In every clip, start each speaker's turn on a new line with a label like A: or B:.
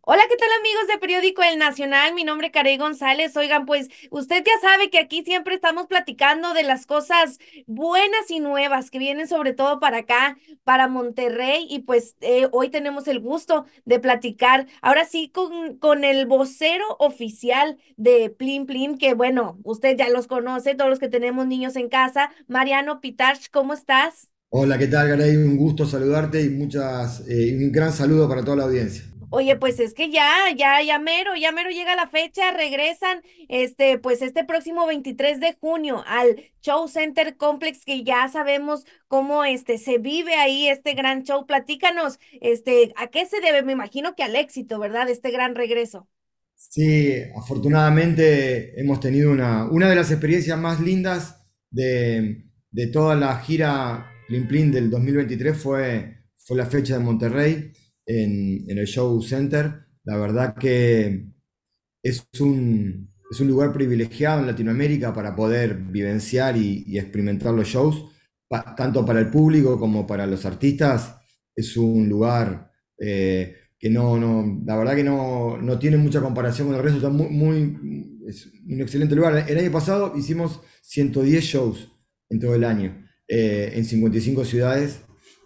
A: Hola, ¿qué tal amigos de Periódico El Nacional? Mi nombre es Carey González. Oigan, pues usted ya sabe que aquí siempre estamos platicando de las cosas buenas y nuevas que vienen sobre todo para acá, para Monterrey, y pues eh, hoy tenemos el gusto de platicar ahora sí con, con el vocero oficial de Plim Plin, que bueno, usted ya los conoce, todos los que tenemos niños en casa. Mariano Pitarch, ¿cómo estás?
B: Hola, ¿qué tal, Carey. Un gusto saludarte y muchas, eh, un gran saludo para toda la audiencia
A: oye, pues es que ya, ya, ya mero, ya mero llega la fecha, regresan, este, pues este próximo 23 de junio al Show Center Complex, que ya sabemos cómo, este, se vive ahí este gran show. Platícanos, este, ¿a qué se debe? Me imagino que al éxito, ¿verdad? Este gran regreso.
B: Sí, afortunadamente hemos tenido una, una de las experiencias más lindas de, de toda la gira Plim del 2023 fue, fue la fecha de Monterrey en, el Show Center. La verdad que es un, es un lugar privilegiado en Latinoamérica para poder vivenciar y, experimentar los shows, tanto para el público como para los artistas. Es un lugar eh, que no, no, la verdad que no, no tiene mucha comparación con el resto, muy, muy, es un excelente lugar. El año pasado hicimos 110 shows en todo el año, eh, en 55 ciudades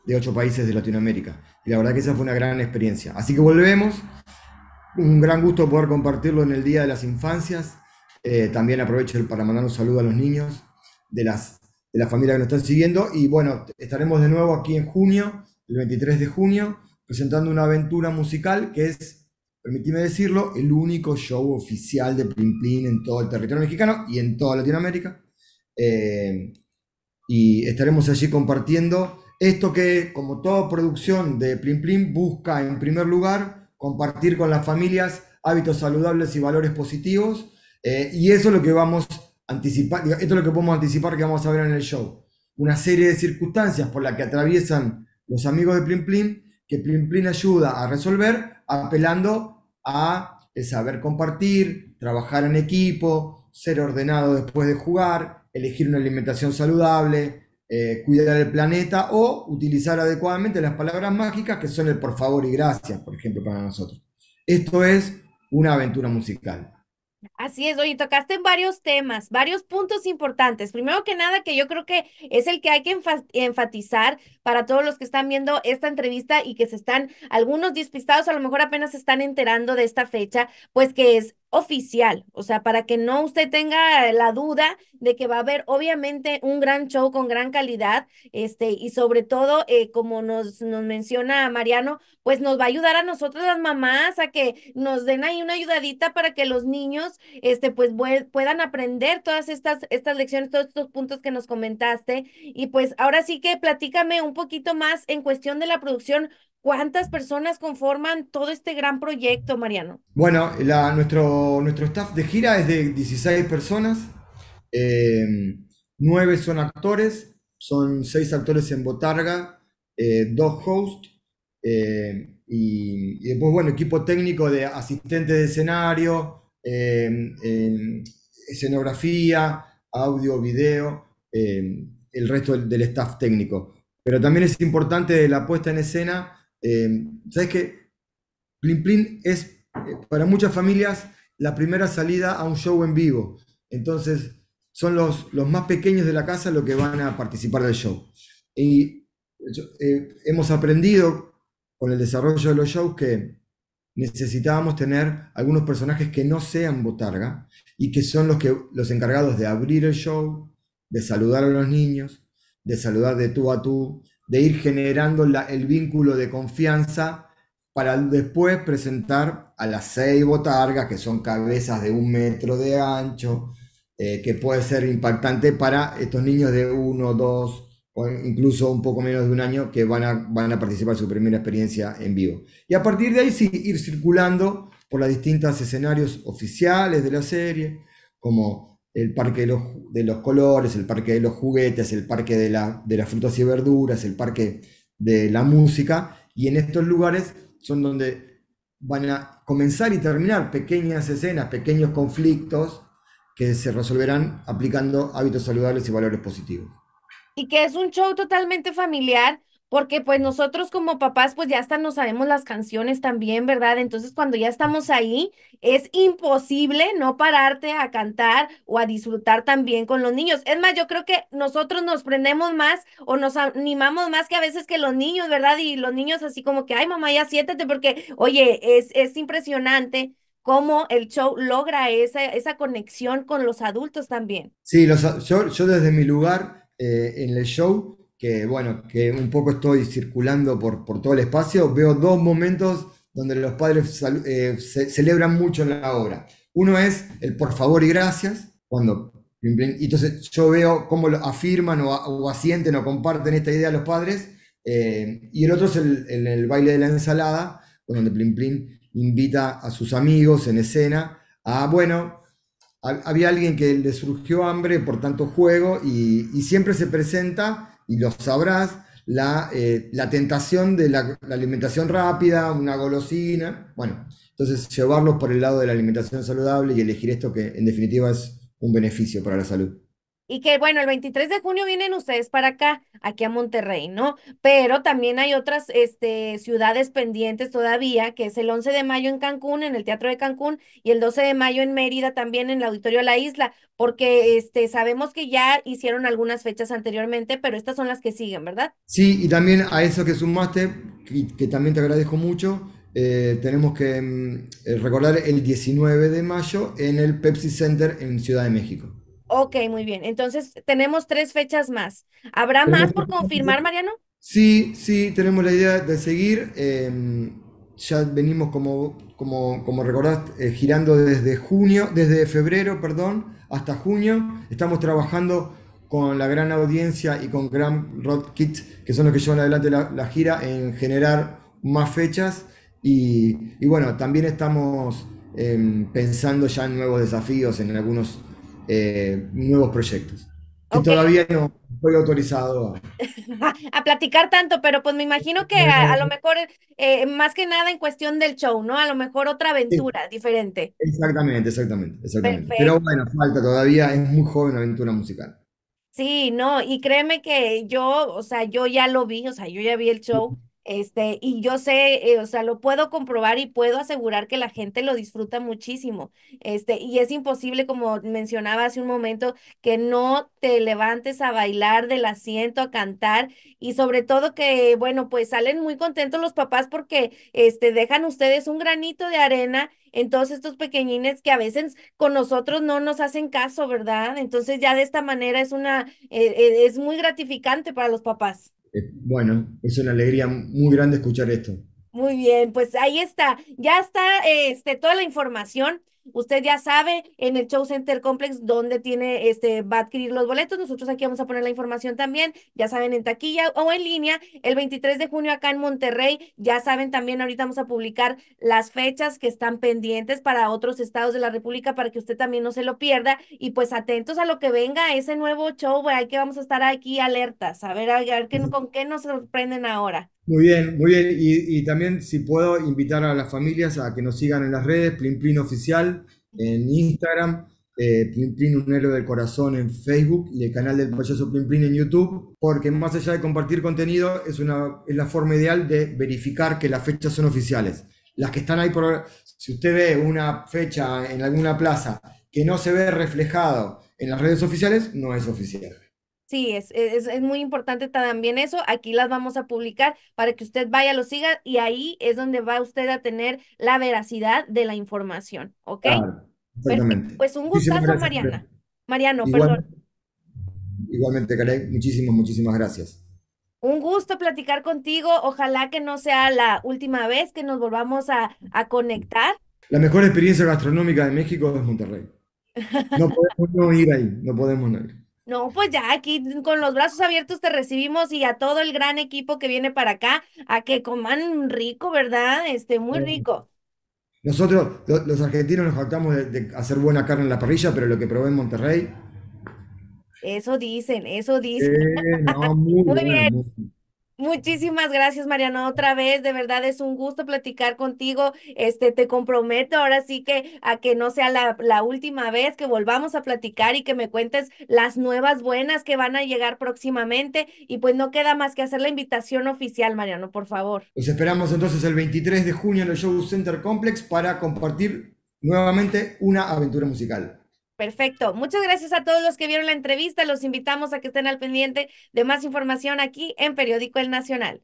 B: de 8 países de Latinoamérica. Y la verdad que esa fue una gran experiencia. Así que volvemos. Un gran gusto poder compartirlo en el Día de las Infancias. Eh, también aprovecho para mandar un saludo a los niños de, las, de la familia que nos están siguiendo. Y bueno, estaremos de nuevo aquí en junio, el 23 de junio, presentando una aventura musical que es, permíteme decirlo, el único show oficial de Plin Plin en todo el territorio mexicano y en toda Latinoamérica. Eh, y estaremos allí compartiendo esto que, como toda producción de Plim Plim, busca en primer lugar compartir con las familias hábitos saludables y valores positivos, eh, y eso es lo que vamos a anticipar, esto es lo que podemos anticipar que vamos a ver en el show. Una serie de circunstancias por las que atraviesan los amigos de Plim Plim, que Plim Plim ayuda a resolver apelando a eh, saber compartir, trabajar en equipo, ser ordenado después de jugar, elegir una alimentación saludable, eh, cuidar el planeta o utilizar adecuadamente las palabras mágicas que son el por favor y gracias, por ejemplo, para nosotros. Esto es una aventura musical.
A: Así es, oye, tocaste en varios temas, varios puntos importantes. Primero que nada, que yo creo que es el que hay que enfatizar para todos los que están viendo esta entrevista y que se están, algunos despistados, a lo mejor apenas se están enterando de esta fecha, pues que es oficial, o sea, para que no usted tenga la duda de que va a haber obviamente un gran show con gran calidad, este, y sobre todo, eh, como nos, nos menciona Mariano, pues nos va a ayudar a nosotros las mamás a que nos den ahí una ayudadita para que los niños, este, pues puedan aprender todas estas, estas lecciones, todos estos puntos que nos comentaste, y pues ahora sí que platícame un poquito más en cuestión de la producción, ¿Cuántas personas conforman todo este gran proyecto, Mariano?
B: Bueno, nuestro, nuestro staff de gira es de 16 personas, eh, em, 9 son actores, son 6 actores en Botarga, eh, 2 hosts, em, y, después, bueno, equipo técnico de asistente de escenario, em, escenografía, audio, video, el resto del staff técnico. Pero también es importante la puesta en escena eh, ¿Sabes qué? Plin Plin es eh, para muchas familias la primera salida a un show en vivo. Entonces, son los, más pequeños de la casa los que van a participar del show. Y eh, hemos aprendido con el desarrollo de los shows que necesitábamos tener algunos personajes que no sean botarga y que son los, que, los encargados de abrir el show, de saludar a los niños, de saludar de tú a tú, de ir generando el vínculo de confianza para después presentar a las seis botargas, que son cabezas de un metro de ancho, eh, que puede ser impactante para estos niños de uno, dos, o incluso un poco menos de un año, que van a, van a participar en su primera experiencia en vivo. Y a partir de ahí sí, ir circulando por los distintos escenarios oficiales de la serie, como el parque de los, colores, el parque de los juguetes, el parque de, la, de las frutas y verduras, el parque de la música, y en estos lugares son donde van a comenzar y terminar pequeñas escenas, pequeños conflictos que se resolverán aplicando hábitos saludables y valores positivos.
A: Y que es un show totalmente familiar porque pues nosotros como papás pues ya hasta nos sabemos las canciones también, ¿verdad? Entonces cuando ya estamos ahí es imposible no pararte a cantar o a disfrutar también con los niños. Es más, yo creo que nosotros nos prendemos más o nos animamos más que a veces que los niños, ¿verdad? Y los niños así como que, ay mamá, ya siéntate porque, oye, es, es impresionante cómo el show logra esa, conexión con los adultos también.
B: Sí, los, yo, yo desde mi lugar eh, en el show que bueno, que un poco estoy circulando por, por todo el espacio, veo dos momentos donde los padres eh, celebran mucho en la obra. Uno es el por favor y gracias, cuando y entonces yo veo cómo lo afirman o, asienten o comparten esta idea los padres. Eh, y el otro es el, el, baile de la ensalada, donde Plim invita a sus amigos en escena a, bueno, había alguien que le surgió hambre por tanto juego y siempre se presenta y lo sabrás, la, eh, la tentación de la, la, alimentación rápida, una golosina. Bueno, entonces llevarlos por el lado de la alimentación saludable y elegir esto que en definitiva es un beneficio para la salud
A: y que bueno, el 23 de junio vienen ustedes para acá, aquí a Monterrey, ¿no? Pero también hay otras este, ciudades pendientes todavía, que es el 11 de mayo en Cancún, en el Teatro de Cancún, y el 12 de mayo en Mérida, también en el Auditorio la Isla, porque este, sabemos que ya hicieron algunas fechas anteriormente, pero estas son las que siguen, ¿verdad?
B: Sí, y también a eso que sumaste, que, que también te agradezco mucho. Eh, tenemos que mm, eh, recordar el 19 de mayo en el Pepsi Center en Ciudad de México.
A: Ok, muy bien. Entonces, tenemos tres fechas más. ¿Habrá más por confirmar, Mariano?
B: Sí, sí, tenemos la idea de seguir. Em, ya venimos, como, como, como recordás, eh, girando desde junio, desde febrero, perdón, hasta junio. Estamos trabajando con la gran audiencia y con Grand Rock Kids, que son los que llevan adelante la, gira, en generar más fechas. Y, y bueno, también estamos em, pensando ya en nuevos desafíos, en algunos eh, nuevos proyectos. y todavía no estoy autorizado a...
A: a... platicar tanto, pero pues me imagino que a, lo mejor, eh, más que nada en cuestión del show, ¿no? A lo mejor otra aventura diferente. Exactamente,
B: exactamente, exactamente. Pero bueno, falta todavía, es muy joven la aventura musical.
A: Sí, no, y créeme que yo, o sea, yo ya lo vi, o sea, yo ya vi el show este, y yo sé, eh, o sea, lo puedo comprobar y puedo asegurar que la gente lo disfruta muchísimo. Este, y es imposible, como mencionaba hace un momento, que no te levantes a bailar del asiento, a cantar y sobre todo que, bueno, pues salen muy contentos los papás porque este, dejan ustedes un granito de arena en todos estos pequeñines que a veces con nosotros no nos hacen caso, ¿verdad? Entonces ya de esta manera es una, eh, eh, es muy gratificante para los papás.
B: Eh, bueno, es una alegría muy grande escuchar esto.
A: Muy bien, pues ahí está, ya está este, toda la información. Usted ya sabe en el Show Center Complex dónde tiene, este, va a adquirir los boletos. Nosotros aquí vamos a poner la información también, ya saben, en taquilla o en línea. El 23 de junio acá en Monterrey, ya saben también, ahorita vamos a publicar las fechas que están pendientes para otros estados de la República para que usted también no se lo pierda. Y pues atentos a lo que venga ese nuevo show, hay que vamos a estar aquí alertas, a ver, a ver qué, con qué nos sorprenden ahora.
B: Muy bien, muy bien. Y, y, también si puedo invitar a las familias a que nos sigan en las redes, Plin Plin Oficial, en Instagram, eh, Plim un héroe del corazón en Facebook y el canal del payaso Plim en YouTube, porque más allá de compartir contenido es, una, es la forma ideal de verificar que las fechas son oficiales. Las que están ahí por... Si usted ve una fecha en alguna plaza que no se ve reflejado en las redes oficiales, no es oficial.
A: Sí, es, es, muy importante también eso. Aquí las vamos a publicar para que usted vaya, lo siga y ahí es donde va usted a tener la veracidad de la información, ¿ok? Pues,
B: exactamente. Pues un gustazo, Mariana.
A: Mariano, perdón.
B: Igualmente, Karen, muchísimas, muchísimas gracias.
A: Un gusto platicar contigo. Ojalá que no sea la última vez que nos volvamos a, conectar.
B: La mejor experiencia gastronómica de México es Monterrey. No podemos no ir ahí, no podemos no ir.
A: No, pues ya aquí con los brazos abiertos te recibimos y a todo el gran equipo que viene para acá, a que coman rico, ¿verdad? Este, muy rico.
B: Nosotros, los argentinos, nos faltamos de, hacer buena carne en la parrilla, pero lo que probé en Monterrey.
A: Eso dicen, eso dicen. muy, bien. Muchísimas gracias, Mariano, otra vez. De verdad es un gusto platicar contigo. Este, te comprometo ahora sí que a que no sea la, la, última vez que volvamos a platicar y que me cuentes las nuevas buenas que van a llegar próximamente. Y pues no queda más que hacer la invitación oficial, Mariano, por favor.
B: Los esperamos entonces el 23 de junio en el Show Center Complex para compartir nuevamente una aventura musical.
A: Perfecto. Muchas gracias a todos los que vieron la entrevista. Los invitamos a que estén al pendiente de más información aquí en Periódico El Nacional.